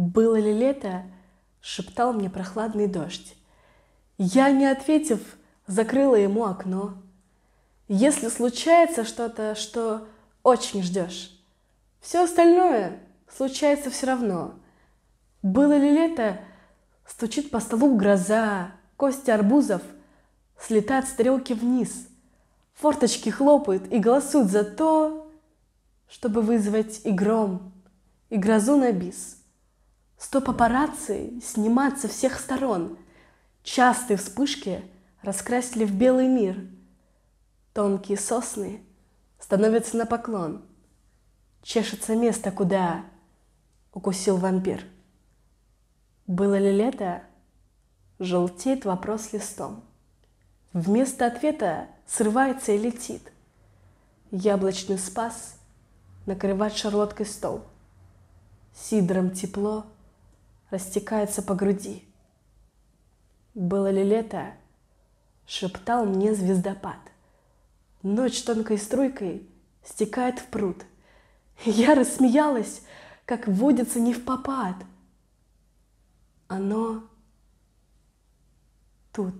«Было ли лето?» — шептал мне прохладный дождь. Я, не ответив, закрыла ему окно. Если случается что-то, что очень ждешь, все остальное случается все равно. Было ли лето? Стучит по столу гроза, кости арбузов слетают стрелки вниз. Форточки хлопают и голосуют за то, чтобы вызвать и гром, и грозу на бис. Сто папарацци сниматься со всех сторон. Частые вспышки раскрасили в белый мир. Тонкие сосны становятся на поклон. Чешется место, куда укусил вампир. Было ли лето? Желтеет вопрос листом. Вместо ответа срывается и летит. Яблочный спас накрывает шарлоткой стол. Сидром тепло — растекается по груди. Было ли лето? Шептал мне звездопад. Ночь тонкой струйкой стекает в пруд. Я рассмеялась, как водится не в попад. Оно тут.